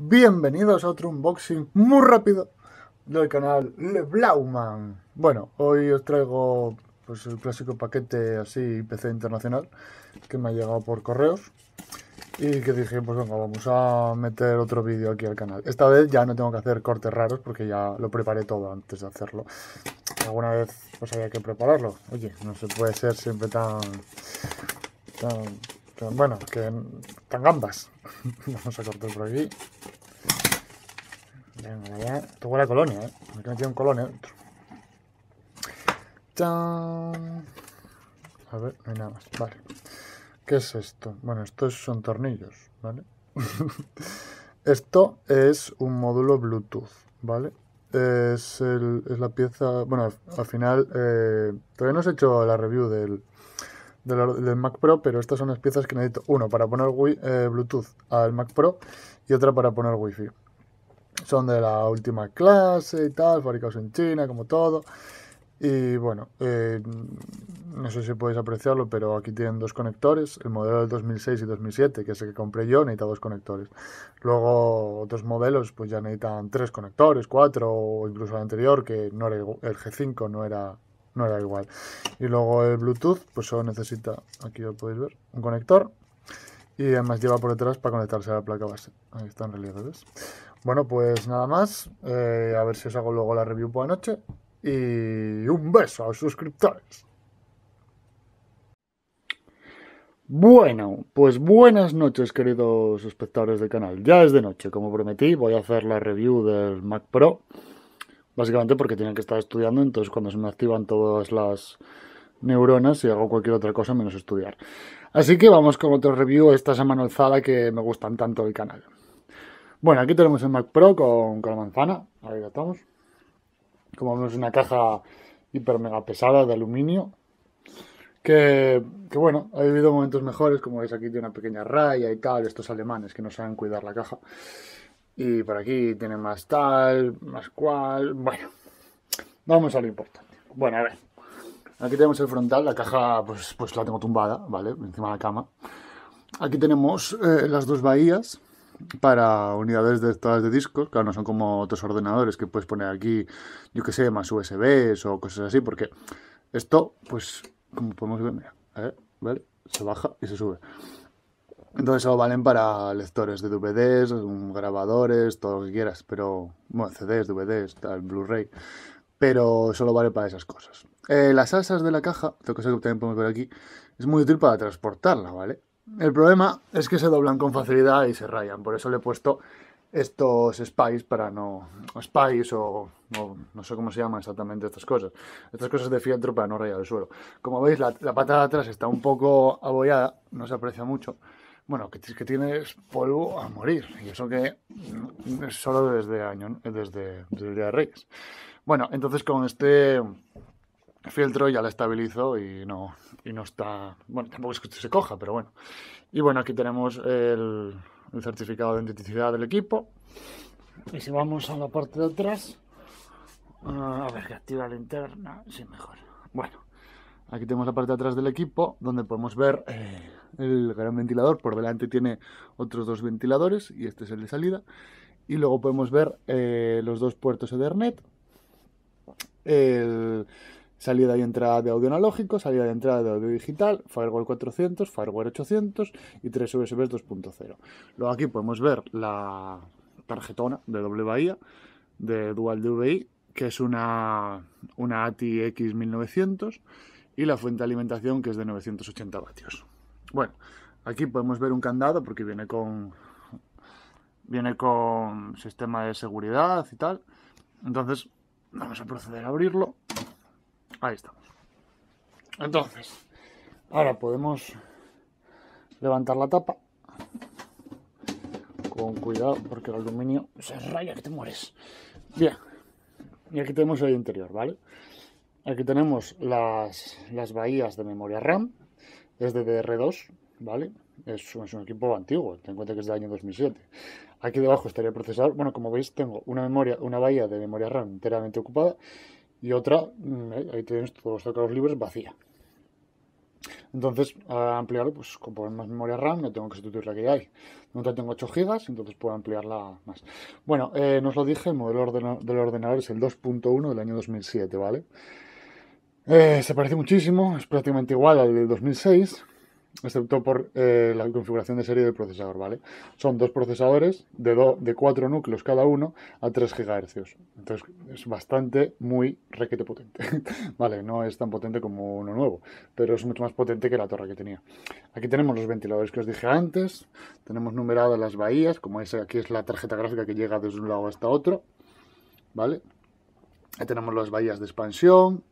bienvenidos a otro unboxing muy rápido del canal Leblauman. Bueno, hoy os traigo pues el clásico paquete así PC internacional que me ha llegado por correos y que dije, pues venga, vamos a meter otro vídeo aquí al canal. Esta vez ya no tengo que hacer cortes raros porque ya lo preparé todo antes de hacerlo. Alguna vez pues había que prepararlo. Oye, no se puede ser siempre tan, tan bueno, que están gambas. Vamos a cortar por aquí. Venga, ya. Esto huele a colonia, ¿eh? un colonia dentro. A ver, no hay nada más. Vale. ¿Qué es esto? Bueno, estos son tornillos, ¿vale? esto es un módulo Bluetooth, ¿vale? Es, la pieza... Bueno, al final... Eh, todavía no os he hecho la review del del, Mac Pro, pero estas son las piezas que necesito. Uno para poner eh, Bluetooth al Mac Pro y otra para poner Wi-Fi. Son de la última clase y tal, fabricados en China, como todo. Y bueno, eh, no sé si podéis apreciarlo, pero aquí tienen dos conectores. El modelo del 2006 y 2007, que es el que compré yo, necesita dos conectores. Luego otros modelos pues ya necesitan tres conectores, cuatro, o incluso el anterior, que no el G5, no era no era igual. Y luego el Bluetooth, pues solo necesita, aquí lo podéis ver, un conector. Y además lleva por detrás para conectarse a la placa base. Ahí están ves Bueno, pues nada más. Eh, a ver si os hago luego la review por la noche. Y un beso a los suscriptores. Bueno, pues buenas noches queridos espectadores del canal. Ya es de noche, como prometí, voy a hacer la review del Mac Pro. Básicamente porque tienen que estar estudiando, entonces cuando se me activan todas las neuronas y hago cualquier otra cosa menos estudiar. Así que vamos con otro review esta semana alzada que me gustan tanto el canal. Bueno, aquí tenemos el Mac Pro con, la manzana. Ahí lo estamos. Como vemos, una caja hiper mega pesada de aluminio. Que, que, bueno, ha vivido momentos mejores, como veis aquí tiene una pequeña raya y tal, estos alemanes que no saben cuidar la caja. Y por aquí tiene más tal, más cual. Bueno, vamos a lo importante. Bueno, a ver. Aquí tenemos el frontal, la caja pues, pues la tengo tumbada, ¿vale? Encima de la cama. Aquí tenemos eh, las dos bahías para unidades de estas de discos. Claro, no son como otros ordenadores que puedes poner aquí, yo que sé, más USBs o cosas así, porque esto, pues, como podemos ver, mira, ¿vale? Se baja y se sube. Entonces solo valen para lectores de DVDs, grabadores, todo lo que quieras, pero bueno, CDs, DVDs, tal, Blu-ray, pero solo vale para esas cosas. Eh, las asas de la caja, otra cosa que también podemos ver aquí, es muy útil para transportarla, ¿vale? El problema es que se doblan con facilidad y se rayan, por eso le he puesto estos spies para no... spies o, o, no sé cómo se llaman exactamente estas cosas. Estas cosas de fieltro para no rayar el suelo. Como veis, la, la pata de atrás está un poco abollada, no se aprecia mucho, bueno, que, que tienes polvo a morir. Y eso que mm, es solo desde, año, desde, el Día de Reyes. Bueno, entonces con este filtro ya la estabilizo y no, no está... Bueno, tampoco es que se coja, pero bueno. Y bueno, aquí tenemos el, certificado de autenticidad del equipo. Y si vamos a la parte de atrás... Ah, a ver, que activa la linterna... Sí, mejor. Bueno, aquí tenemos la parte de atrás del equipo donde podemos ver... Eh, el gran ventilador. Por delante tiene otros dos ventiladores y este es el de salida. Y luego podemos ver eh, los dos puertos Ethernet. El salida y entrada de audio analógico, salida y entrada de audio digital, Firewall 400, Firewall 800 y 3 USB 2.0. Luego aquí podemos ver la tarjetona de doble bahía de Dual DVI, que es una, una ATI X1900 y la fuente de alimentación que es de 980 vatios. Bueno, aquí podemos ver un candado porque viene con viene con sistema de seguridad y tal. Entonces, vamos a proceder a abrirlo. Ahí estamos. Entonces, ahora podemos levantar la tapa con cuidado porque el aluminio se raya que te mueres. Bien, y aquí tenemos el interior, ¿vale? Aquí tenemos las, las bahías de memoria RAM, es de DR2, ¿vale? Es un, equipo antiguo, ten en cuenta que es del año 2007. Aquí debajo estaría el procesador. Bueno, como veis, tengo una memoria, una bahía de memoria RAM enteramente ocupada y otra, mm, eh, ahí tenéis todos los teclados libres, vacía. Entonces, a ampliarlo, pues como más memoria RAM, no tengo que sustituir la que hay. no tengo 8 GB, entonces puedo ampliarla más. Bueno, eh, nos lo dije, el modelo del ordenador es el 2.1 del año 2007, ¿vale? Eh, se parece muchísimo, es prácticamente igual al del 2006, excepto por eh, la configuración de serie del procesador, ¿vale? Son dos procesadores de, de cuatro núcleos cada uno a 3 GHz. Entonces es bastante, muy requete potente. vale, no es tan potente como uno nuevo, pero es mucho más potente que la torre que tenía. Aquí tenemos los ventiladores que os dije antes, tenemos numeradas las bahías, como es, aquí es la tarjeta gráfica que llega desde un lado hasta otro, ¿vale? Ahí tenemos las bahías de expansión,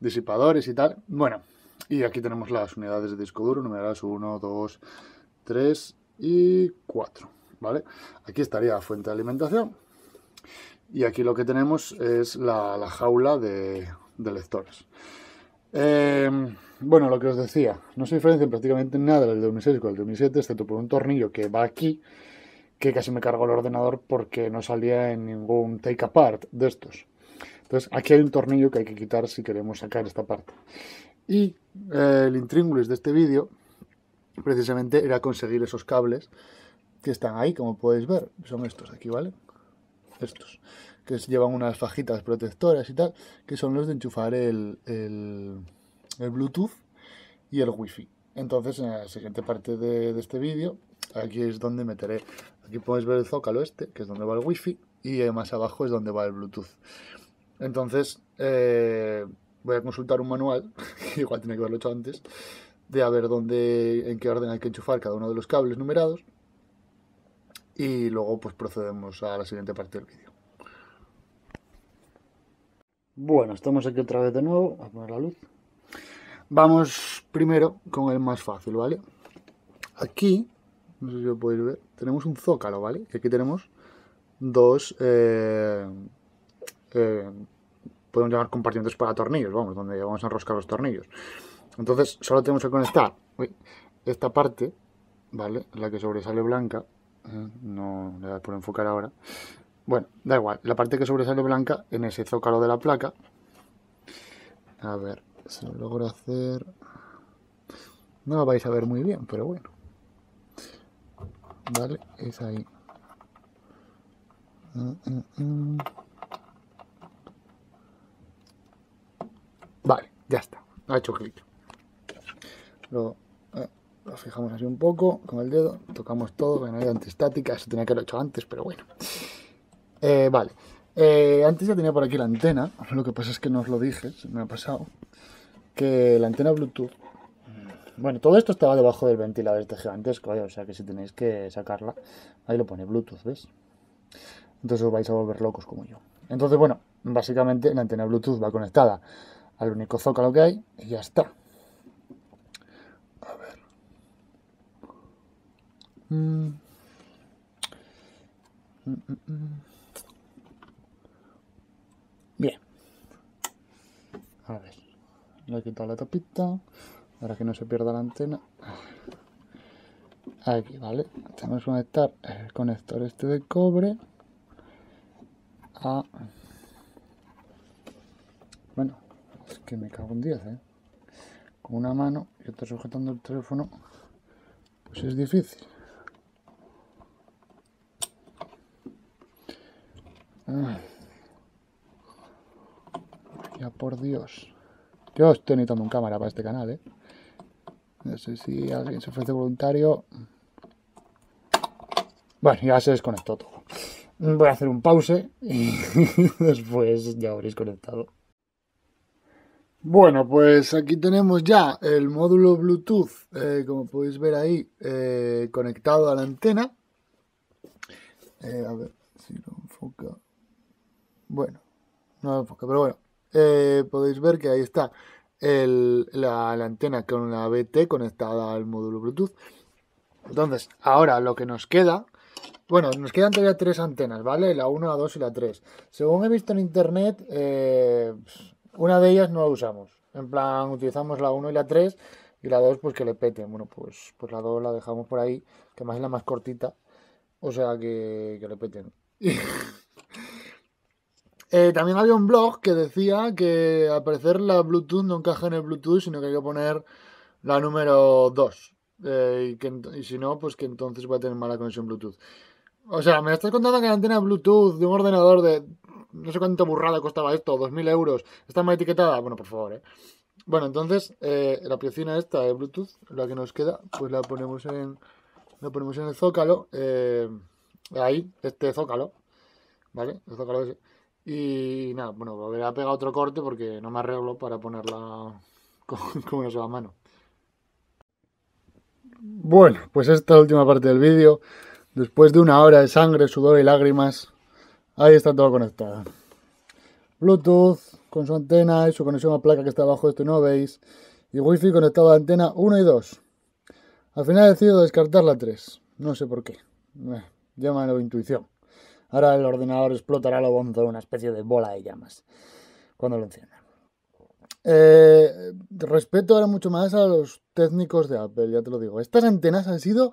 disipadores y tal. Bueno, y aquí tenemos las unidades de disco duro, numeradas 1, 2, 3 y 4, ¿vale? Aquí estaría la fuente de alimentación y aquí lo que tenemos es la, jaula de, lectores. Eh, bueno, lo que os decía, no se diferencia prácticamente nada del 2006 con el 2007, excepto por un tornillo que va aquí, que casi me cargó el ordenador porque no salía en ningún take apart de estos. Entonces, aquí hay un tornillo que hay que quitar si queremos sacar esta parte. Y eh, el intríngulis de este vídeo, precisamente, era conseguir esos cables que están ahí, como podéis ver. Son estos aquí, ¿vale? Estos, que llevan unas fajitas protectoras y tal, que son los de enchufar el, Bluetooth y el Wi-Fi. Entonces, en la siguiente parte de, de este vídeo, aquí es donde meteré. Aquí podéis ver el zócalo este, que es donde va el Wi-Fi, y más abajo es donde va el Bluetooth. Entonces, eh, voy a consultar un manual, igual tiene que haberlo hecho antes, de a ver dónde, en qué orden hay que enchufar cada uno de los cables numerados. Y luego pues procedemos a la siguiente parte del vídeo. Bueno, estamos aquí otra vez de nuevo, a poner la luz. Vamos primero con el más fácil, ¿vale? Aquí, no sé si lo podéis ver, tenemos un zócalo, ¿vale? Y aquí tenemos dos... Eh, podemos llamar compartimentos para tornillos, vamos, donde vamos a enroscar los tornillos. Entonces, solo tenemos que conectar esta parte, ¿vale? La que sobresale blanca, ¿eh? no le da por enfocar ahora. Bueno, da igual, la parte que sobresale blanca en ese zócalo de la placa. A ver, si lo logro hacer... No lo vais a ver muy bien, pero bueno. Vale, es ahí. Mm, mm, mm. Ya está, ha hecho clic. Eh, lo, fijamos así un poco con el dedo, tocamos todo, bueno, no antistática, eso tenía que haberlo hecho antes, pero bueno. Eh, vale, eh, antes ya tenía por aquí la antena, lo que pasa es que no os lo dije, me ha pasado, que la antena Bluetooth... Mm, bueno, todo esto estaba debajo del ventilador este gigantesco, o sea que si tenéis que sacarla, ahí lo pone Bluetooth, ¿ves? Entonces os vais a volver locos como yo. Entonces, bueno, básicamente la antena Bluetooth va conectada al único zócalo que hay y ya está. A ver. Mm. Bien. A ver. Le he quitado la tapita. Para que no se pierda la antena. Aquí, ¿vale? Tenemos que conectar el conector este de cobre a... Bueno, es que me cago en 10, ¿eh? Con una mano y otra sujetando el teléfono, pues es difícil. Ya por Dios. Yo estoy necesitando un cámara para este canal, ¿eh? No sé si alguien se ofrece voluntario. Bueno, ya se desconectó todo. Voy a hacer un pause y después ya habréis conectado. Bueno, pues aquí tenemos ya el módulo Bluetooth, eh, como podéis ver ahí, eh, conectado a la antena. Eh, a ver si lo enfoca. Bueno, no lo enfoca, pero bueno. podéis ver que ahí está la, antena con la BT conectada al módulo Bluetooth. Entonces, ahora lo que nos queda... Bueno, nos quedan todavía tres antenas, ¿vale? La 1, la 2 y la 3. Según he visto en internet, pues, una de ellas no la usamos. En plan, utilizamos la 1 y la 3 y la 2 pues que le peten Bueno, pues, pues la 2 la dejamos por ahí, que más es la más cortita. O sea que, que le peten. Eh, también había un blog que decía que al parecer la Bluetooth no encaja en el Bluetooth, sino que hay que poner la número 2. Eh, y, si no, pues que entonces va a tener mala conexión Bluetooth. O sea, me estás contando que la antena Bluetooth de un ordenador de no sé cuánto burrada costaba esto, 2.000 euros, está mal etiquetada, bueno, por favor, ¿eh? Bueno, entonces, eh, la piecina esta de Bluetooth, la que nos queda, pues la ponemos en, la ponemos en el zócalo, eh, ahí, este zócalo, ¿vale? El zócalo ese. Y nada, bueno, volveré a pegar otro corte porque no me arreglo para ponerla con, eso a mano. Bueno, pues esta es última parte del vídeo. Después de una hora de sangre, sudor y lágrimas, Ahí está todo conectado. Bluetooth con su antena y su conexión a placa que está abajo, esto no lo veis. Y Wi-Fi conectado a antena 1 y 2. Al final he decidido descartar la 3. No sé por qué. Eh, llámalo intuición. Ahora el ordenador explotará lo bonzo una especie de bola de llamas cuando lo encienda. Eh, respeto ahora mucho más a los técnicos de Apple, ya te lo digo. Estas antenas han sido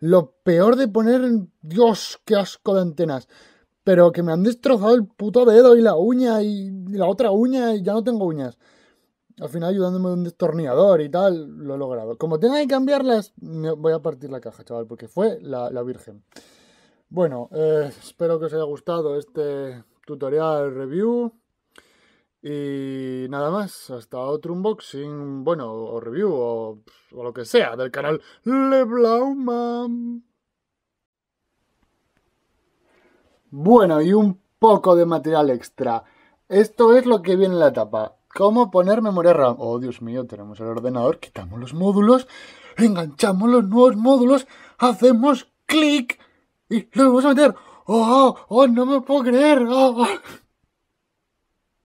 lo peor de poner Dios, qué asco de antenas pero que me han destrozado el puto dedo y la uña y, la otra uña y ya no tengo uñas. Al final ayudándome de un destornillador y tal, lo he logrado. Como tenga que cambiarlas, voy a partir la caja, chaval, porque fue la, Virgen. Bueno, eh, espero que os haya gustado este tutorial review. Y nada más, hasta otro unboxing, bueno, o review, o, lo que sea, del canal Man Bueno, y un poco de material extra. Esto es lo que viene en la tapa. ¿Cómo poner memoria RAM? Oh, Dios mío, tenemos el ordenador, quitamos los módulos, enganchamos los nuevos módulos, hacemos clic y lo vamos a meter. ¡Oh, oh, no me puedo creer! Oh, oh.